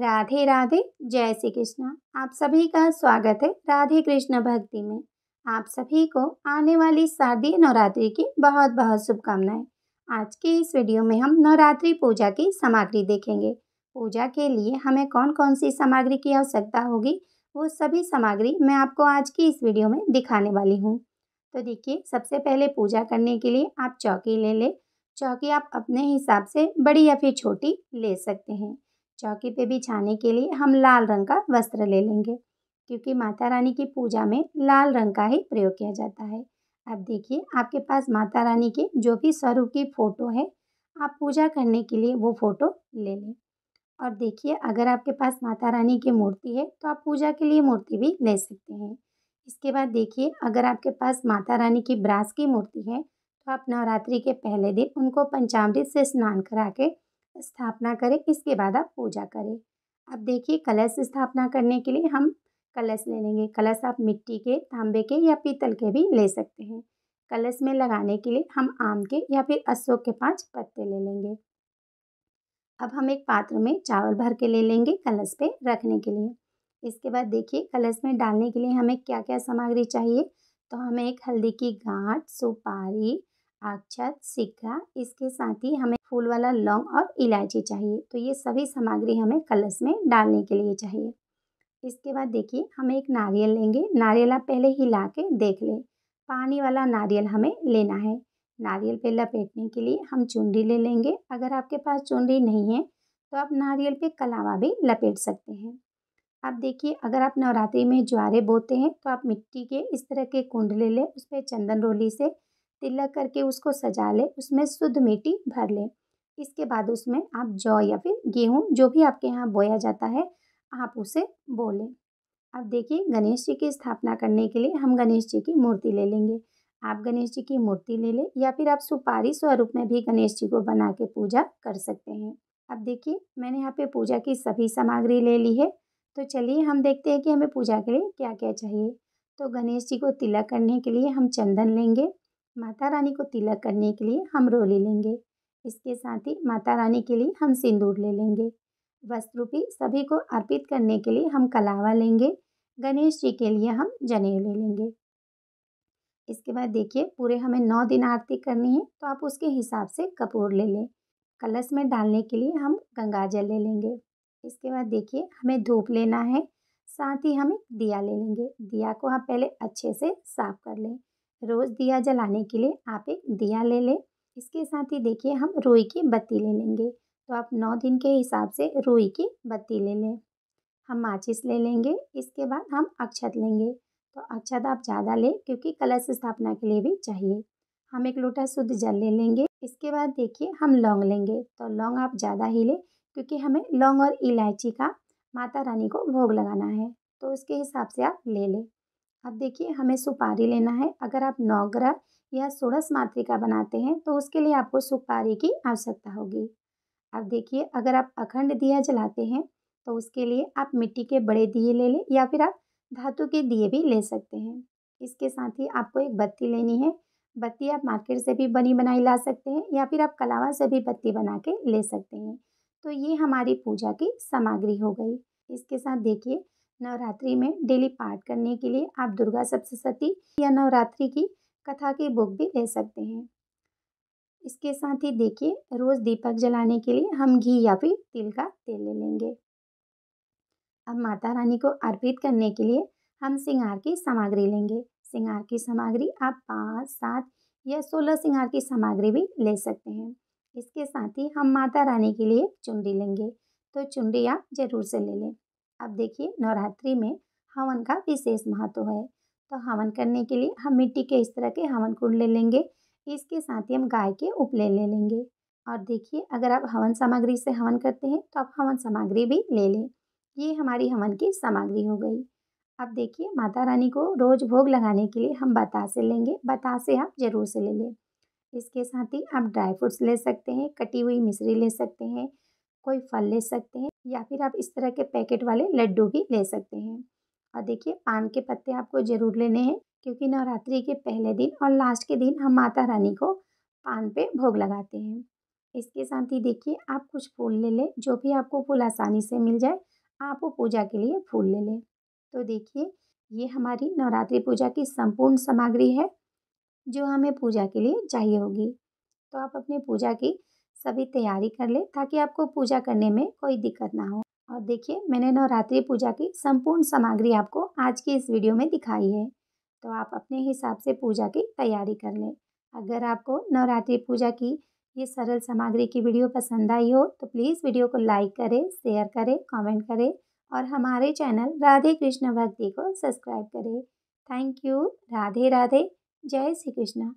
राधे राधे जय श्री कृष्णा आप सभी का स्वागत है राधे कृष्ण भक्ति में आप सभी को आने वाली शारदीय नवरात्रि की बहुत बहुत शुभकामनाएं आज के इस वीडियो में हम नवरात्रि पूजा की सामग्री देखेंगे पूजा के लिए हमें कौन कौन सी सामग्री की आवश्यकता होगी वो सभी सामग्री मैं आपको आज की इस वीडियो में दिखाने वाली हूँ तो देखिए सबसे पहले पूजा करने के लिए आप चौकी ले लें चौकी आप अपने हिसाब से बड़ी या फिर छोटी ले सकते हैं चौकी पे छाने के लिए हम लाल रंग का वस्त्र ले लेंगे क्योंकि माता रानी की पूजा में लाल रंग का ही प्रयोग किया जाता है अब देखिए आपके पास माता रानी के जो भी स्वरूप की फ़ोटो है आप पूजा करने के लिए वो फ़ोटो ले लें और देखिए अगर आपके पास माता रानी की मूर्ति है तो आप पूजा के लिए मूर्ति भी ले सकते हैं इसके बाद देखिए अगर आपके पास माता रानी की ब्रास की मूर्ति है तो आप नवरात्रि के पहले दिन उनको पंचामृत से स्नान करा के स्थापना करें इसके बाद आप पूजा करें अब देखिए कलश स्थापना करने के लिए हम कलश ले लेंगे कलश आप मिट्टी के तांबे के या पीतल के भी ले सकते हैं कलश में लगाने के लिए हम आम के या फिर अशोक के पांच पत्ते ले लेंगे अब हम एक पात्र में चावल भर के ले लेंगे कलश पे रखने के लिए इसके बाद देखिए कलश में डालने के लिए हमें क्या क्या सामग्री चाहिए तो हमें एक हल्दी की गांठ सुपारी अक्षत सिक्का इसके साथ ही हमें फूल वाला लौंग और इलायची चाहिए तो ये सभी सामग्री हमें कलश में डालने के लिए चाहिए इसके बाद देखिए हम एक नारियल लेंगे नारियल आप पहले ही ला के देख लें पानी वाला नारियल हमें लेना है नारियल पे लपेटने के लिए हम चुनरी ले लेंगे अगर आपके पास चुनरी नहीं है तो आप नारियल पे कलावा भी लपेट सकते हैं अब देखिए अगर आप नवरात्रि में ज्वारे बोते हैं तो आप मिट्टी के इस तरह के कुंड ले लें उस पर चंदन रोली से तिलक करके उसको सजा लें उसमें शुद्ध मिट्टी भर लें इसके बाद उसमें आप जौ या फिर गेहूँ जो भी आपके यहाँ बोया जाता है आप उसे बो लें अब देखिए गणेश जी की स्थापना करने के लिए हम गणेश जी की मूर्ति ले लेंगे आप गणेश जी की मूर्ति ले लें या फिर आप सुपारी स्वरूप में भी गणेश जी को बना के पूजा कर सकते हैं अब देखिए मैंने यहाँ पे पूजा की सभी सामग्री ले ली है तो चलिए हम देखते हैं कि हमें पूजा के लिए क्या क्या चाहिए तो गणेश जी को तिलक करने के लिए हम चंदन लेंगे माता रानी को तिलक करने के लिए हम रोली लेंगे इसके साथ ही माता रानी के लिए हम सिंदूर ले लेंगे वस्त्र रूपी सभी को अर्पित करने के लिए हम कलावा लेंगे गणेश जी के लिए हम जनेर ले लेंगे इसके बाद देखिए पूरे हमें नौ दिन आरती करनी है तो आप उसके हिसाब से कपूर ले लें कलश में डालने के लिए हम गंगा जल ले लेंगे इसके बाद देखिए हमें धूप लेना है साथ ही हम एक दिया ले लेंगे दिया को आप पहले अच्छे से साफ कर लें रोज़ दिया जलाने के लिए आप एक दिया ले लें इसके साथ ही देखिए हम रुई की बत्ती ले लेंगे तो आप नौ दिन के हिसाब से रुई की बत्ती ले लें हम माचिस ले लेंगे इसके बाद हम अक्षत लेंगे तो अक्षत आप ज़्यादा लें क्योंकि कलश स्थापना के लिए भी चाहिए हम एक लोटा शुद्ध जल ले लेंगे इसके बाद देखिए हम लौंग लेंगे तो लौंग आप ज़्यादा ही लें क्योंकि हमें लौंग और इलायची का माता रानी को भोग लगाना है तो उसके हिसाब से आप ले लें अब देखिए हमें सुपारी लेना है अगर आप नौगरा या सोड़स मात्रिका बनाते हैं तो उसके लिए आपको सुपारी की आवश्यकता होगी अब देखिए अगर आप अखंड दिया जलाते हैं तो उसके लिए आप मिट्टी के बड़े दिए ले लें या फिर आप धातु के दिए भी ले सकते हैं इसके साथ ही आपको एक बत्ती लेनी है बत्ती आप मार्केट से भी बनी बनाई ला सकते हैं या फिर आप कलावा से भी बत्ती बना के ले सकते हैं तो ये हमारी पूजा की सामग्री हो गई इसके साथ देखिए नवरात्रि में डेली पाठ करने के लिए आप दुर्गा सप्तशती या नवरात्रि की कथा की बुक भी ले सकते हैं इसके साथ ही देखिए रोज़ दीपक जलाने के लिए हम घी या फिर तिल का तेल ले लेंगे अब माता रानी को अर्पित करने के लिए हम सिंगार की सामग्री लेंगे सिंगार की सामग्री आप पाँच सात या सोलह सिंगार की सामग्री भी ले सकते हैं इसके साथ ही हम माता रानी के लिए चुंडी लेंगे तो चुंडी आप ज़रूर से ले लें अब देखिए नवरात्रि में हवन का विशेष महत्व है तो हवन करने के लिए हम मिट्टी के इस तरह के हवन कुंड ले लेंगे इसके साथ ही हम गाय के उपले ले लेंगे और देखिए अगर आप हवन सामग्री से हवन करते हैं तो आप हवन सामग्री भी ले लें ये हमारी हवन की सामग्री हो गई अब देखिए माता रानी को रोज भोग लगाने के लिए हम बतासे लेंगे बतासे आप ज़रूर से ले लें इसके साथ ही आप ड्राई फ्रूट्स ले सकते हैं कटी हुई मिश्री ले सकते हैं कोई फल ले सकते हैं या फिर आप इस तरह के पैकेट वाले लड्डू भी ले सकते हैं और देखिए पान के पत्ते आपको ज़रूर लेने हैं क्योंकि नवरात्रि के पहले दिन और लास्ट के दिन हम माता रानी को पान पे भोग लगाते हैं इसके साथ ही देखिए आप कुछ फूल ले लें जो भी आपको फूल आसानी से मिल जाए आप वो पूजा के लिए फूल ले लें तो देखिए ये हमारी नवरात्रि पूजा की संपूर्ण सामग्री है जो हमें पूजा के लिए चाहिए होगी तो आप अपने पूजा की सभी तैयारी कर लें ताकि आपको पूजा करने में कोई दिक्कत ना हो और देखिए मैंने नवरात्रि पूजा की संपूर्ण सामग्री आपको आज की इस वीडियो में दिखाई है तो आप अपने हिसाब से पूजा की तैयारी कर लें अगर आपको नवरात्रि पूजा की ये सरल सामग्री की वीडियो पसंद आई हो तो प्लीज़ वीडियो को लाइक करें शेयर करें कमेंट करें और हमारे चैनल राधे कृष्ण भक्ति को सब्सक्राइब करें थैंक यू राधे राधे जय श्री कृष्णा